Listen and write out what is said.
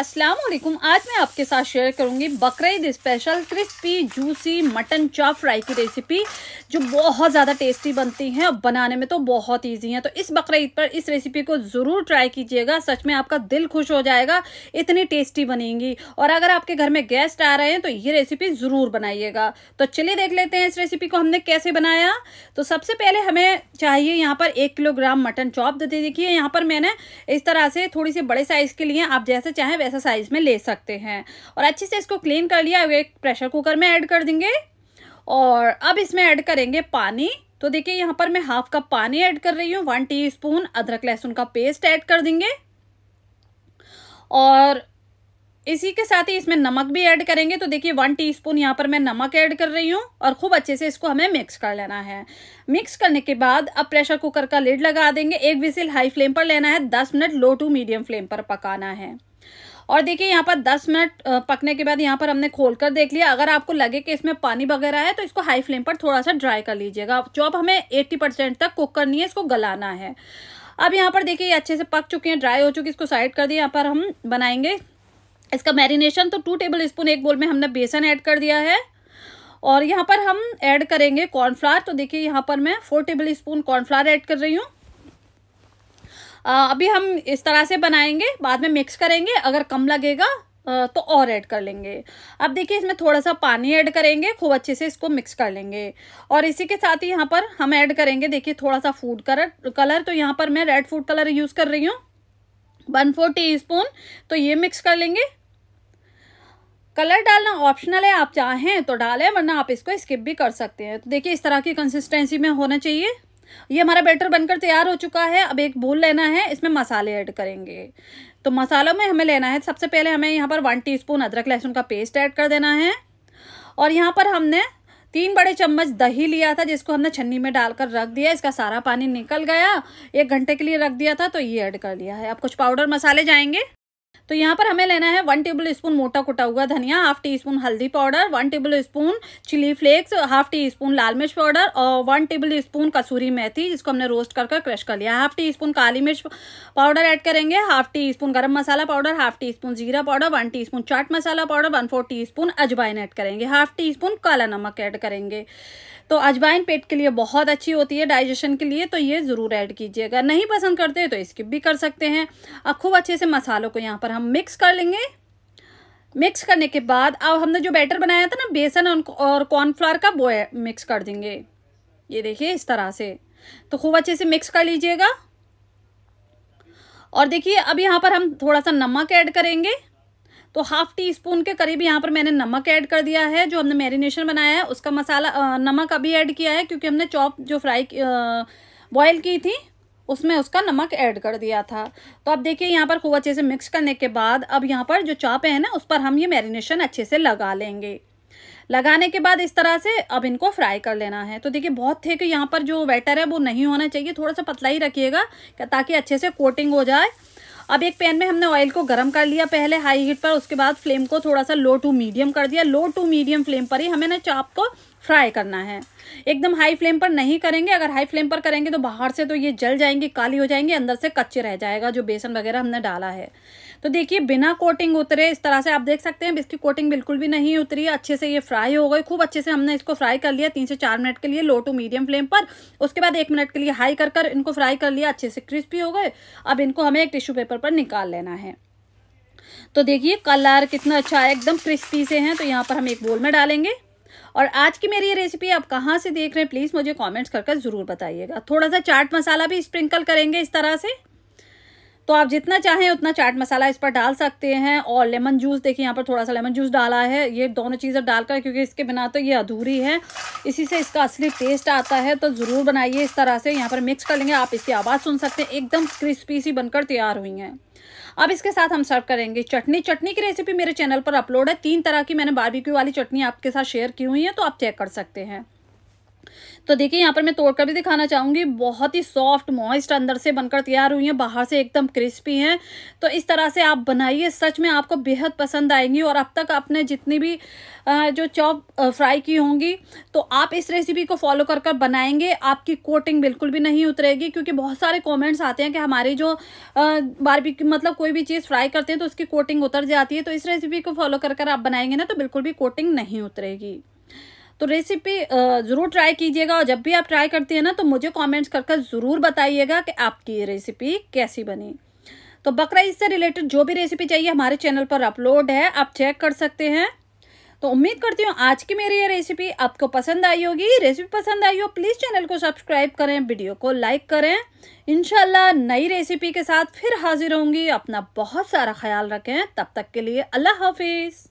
अस्सलाम वालेकुम आज मैं आपके साथ शेयर करूंगी Bakrid special crispy juicy mutton chop fry की रेसिपी जो बहुत ज़्यादा टेस्टी बनती हैं और बनाने में तो बहुत इजी है तो इस बकरीद पर इस रेसिपी को ज़रूर ट्राई कीजिएगा सच में आपका दिल खुश हो जाएगा इतनी टेस्टी बनेंगी और अगर आपके घर में गेस्ट आ रहे हैं तो ये रेसिपी ज़रूर बनाइएगा तो चलिए देख लेते हैं इस रेसिपी को हमने कैसे बनाया तो सबसे पहले हमें चाहिए यहाँ पर एक किलोग्राम मटन चॉप तो देखिए यहाँ पर मैंने इस तरह से थोड़ी सी बड़े साइज़ के लिए आप जैसे चाहें ऐसा साइज़ में ले सकते हैं और अच्छे से इसको क्लीन कर लिया एक प्रेशर कुकर में ऐड कर देंगे और अब इसमें ऐड करेंगे पानी तो देखिए यहाँ पर मैं हाफ कप पानी ऐड कर रही हूँ वन टीस्पून अदरक लहसुन का पेस्ट ऐड कर देंगे और इसी के साथ ही इसमें नमक भी ऐड करेंगे तो देखिए वन टीस्पून यहाँ पर मैं नमक ऐड कर रही हूँ और खूब अच्छे से इसको हमें मिक्स कर लेना है मिक्स करने के बाद अब प्रेशर कुकर का लिड लगा देंगे एक विसिल हाई फ्लेम पर लेना है दस minute low to medium flame पर पकाना है और देखिए यहाँ पर दस मिनट पकने के बाद यहाँ पर हमने खोल कर देख लिया अगर आपको लगे कि इसमें पानी वगैरह है तो इसको हाई फ्लेम पर थोड़ा सा ड्राई कर लीजिएगा जो अब हमें एट्टी परसेंट तक कुक करनी है इसको गलाना है अब यहाँ पर देखिए अच्छे से पक चुके हैं ड्राई हो चुकी है इसको साइड कर दिए यहाँ पर हम बनाएंगे इसका मैरिनेशन तो टू टेबल स्पून एक बोल में हमने बेसन ऐड कर दिया है और यहाँ पर हम ऐड करेंगे कॉर्नफ्लावर तो देखिए यहाँ पर मैं four tablespoon cornflour add कर रही हूँ अभी हम इस तरह से बनाएंगे बाद में मिक्स करेंगे अगर कम लगेगा तो और ऐड कर लेंगे अब देखिए इसमें थोड़ा सा पानी ऐड करेंगे खूब अच्छे से इसको मिक्स कर लेंगे और इसी के साथ ही यहाँ पर हम ऐड करेंगे देखिए थोड़ा सा फूड कलर कलर तो यहाँ पर मैं रेड फूड कलर यूज़ कर रही हूँ वन फोर टी स्पून तो ये मिक्स कर लेंगे कलर डालना ऑप्शनल है आप चाहें तो डालें वरना आप इसको स्किप भी कर सकते हैं तो देखिए इस तरह की कंसिस्टेंसी में होना चाहिए ये हमारा बैटर बनकर तैयार हो चुका है अब एक बोल लेना है इसमें मसाले ऐड करेंगे तो मसालों में हमें लेना है सबसे पहले हमें यहाँ पर वन टीस्पून अदरक लहसुन का पेस्ट ऐड कर देना है और यहाँ पर हमने तीन बड़े चम्मच दही लिया था जिसको हमने छन्नी में डालकर रख दिया इसका सारा पानी निकल गया एक घंटे के लिए रख दिया था तो ये ऐड कर लिया है अब कुछ पाउडर मसाले जाएंगे तो यहाँ पर हमें लेना है वन टेबल स्पून मोटा कुटा हुआ धनिया हाफ टी स्पून हल्दी powder one tablespoon chilli flakes half teaspoon लाल मिर्च पाउडर और वन टेबल स्पून कसूरी मेथी इसको हमने रोस्ट कर कर क्रश कर लिया हाफ टी स्पून काली मिर्च पाउडर ऐड करेंगे हाफ टी स्पून गर्म मसाला पाउडर हाफ टी स्पून जीरा पाउडर वन टी स्पून चाट मसाला powder one four teaspoon अजवाइन ऐड करेंगे हाफ टी स्पून काला नमक ऐड करेंगे तो अजवाइन पेट के लिए बहुत अच्छी होती है डाइजेशन के लिए तो ये ज़रूर ऐड कीजिएगा नहीं पसंद करते तो स्किप भी कर सकते हैं अब खूब अच्छे से मसालों को यहाँ यहाँ पर हम मिक्स कर लेंगे मिक्स करने के बाद अब हमने जो बैटर बनाया था ना बेसन और कॉर्नफ्लावर का वो मिक्स कर देंगे ये देखिए इस तरह से तो खूब अच्छे से मिक्स कर लीजिएगा और देखिए अब यहाँ पर हम थोड़ा सा नमक ऐड करेंगे तो हाफ टी स्पून के करीब यहाँ पर मैंने नमक ऐड कर दिया है जो हमने मैरिनेशन बनाया है उसका मसाला नमक अभी ऐड किया है क्योंकि हमने चॉप जो फ्राई बॉयल की थी उसमें उसका नमक ऐड कर दिया था तो अब देखिए यहाँ पर खूब अच्छे से मिक्स करने के बाद अब यहाँ पर जो चापे हैं ना उस पर हम ये मैरिनेशन अच्छे से लगा लेंगे लगाने के बाद इस तरह से अब इनको फ्राई कर लेना है तो देखिए बहुत थे कि यहाँ पर जो वेटर है वो नहीं होना चाहिए थोड़ा सा पतला ही रखिएगा ताकि अच्छे से कोटिंग हो जाए अब एक पैन में हमने ऑयल को गर्म कर लिया पहले हाई हीट पर उसके बाद फ्लेम को थोड़ा सा लो टू मीडियम कर दिया लो टू मीडियम फ्लेम पर ही हमें ना चाप को फ्राई करना है एकदम हाई फ्लेम पर नहीं करेंगे अगर हाई फ्लेम पर करेंगे तो बाहर से तो ये जल जाएंगे काली हो जाएंगे अंदर से कच्चे रह जाएगा जो बेसन वगैरह हमने डाला है तो देखिए बिना कोटिंग उतरे इस तरह से आप देख सकते हैं इसकी कोटिंग बिल्कुल भी नहीं उतरी अच्छे से ये फ्राई हो गई खूब अच्छे से हमने इसको फ्राई कर लिया तीन से चार मिनट के लिए लो टू मीडियम फ्लेम पर उसके बाद एक मिनट के लिए हाई कर कर इनको फ्राई कर लिया अच्छे से क्रिस्पी हो गए अब इनको हमें एक टिश्यू पेपर पर निकाल लेना है तो देखिए कलर कितना अच्छा है एकदम क्रिस्पी से हैं तो यहाँ पर हम एक बोल में डालेंगे और आज की मेरी ये रेसिपी आप कहाँ से देख रहे हैं प्लीज़ मुझे कॉमेंट्स कर ज़रूर बताइएगा थोड़ा सा चाट मसाला भी स्प्रिंकल करेंगे इस तरह से तो आप जितना चाहें उतना चाट मसाला इस पर डाल सकते हैं और लेमन जूस देखिए यहाँ पर थोड़ा सा लेमन जूस डाला है ये दोनों चीज़ें डालकर क्योंकि इसके बिना तो ये अधूरी है इसी से इसका असली टेस्ट आता है तो ज़रूर बनाइए इस तरह से यहाँ पर मिक्स कर लेंगे आप इसकी आवाज़ सुन सकते हैं एकदम क्रिस्पी सी बनकर तैयार हुई हैं अब इसके साथ हम सर्व करेंगे चटनी चटनी की रेसिपी मेरे चैनल पर अपलोड है तीन तरह की मैंने बारबेक्यू वाली चटनी आपके साथ शेयर की हुई है तो आप चेक कर सकते हैं तो देखिए यहाँ पर मैं तोड़कर भी दिखाना चाहूँगी बहुत ही सॉफ्ट मॉइस्ट अंदर से बनकर तैयार हुई है बाहर से एकदम क्रिस्पी हैं तो इस तरह से आप बनाइए सच में आपको बेहद पसंद आएंगी और अब तक आपने जितनी भी जो चॉप फ्राई की होंगी तो आप इस रेसिपी को फॉलो कर कर बनाएंगे आपकी कोटिंग बिल्कुल भी नहीं उतरेगी क्योंकि बहुत सारे कॉमेंट्स आते हैं कि हमारी जो बारबी मतलब कोई भी चीज़ फ्राई करते हैं तो उसकी कोटिंग उतर जाती है तो इस रेसिपी को फॉलो कर कर आप बनाएंगे ना तो बिल्कुल भी कोटिंग नहीं उतरेगी तो रेसिपी ज़रूर ट्राई कीजिएगा और जब भी आप ट्राई करती हैं ना तो मुझे कमेंट्स कर कर ज़रूर बताइएगा कि आपकी ये रेसिपी कैसी बनी तो बकरा ईद से रिलेटेड जो भी रेसिपी चाहिए हमारे चैनल पर अपलोड है आप चेक कर सकते हैं तो उम्मीद करती हूँ आज की मेरी ये रेसिपी आपको पसंद आई होगी रेसिपी पसंद आई हो प्लीज़ चैनल को सब्सक्राइब करें वीडियो को लाइक करें इन नई रेसिपी के साथ फिर हाजिर होंगी अपना बहुत सारा ख्याल रखें तब तक के लिए अल्लाह हाफिज़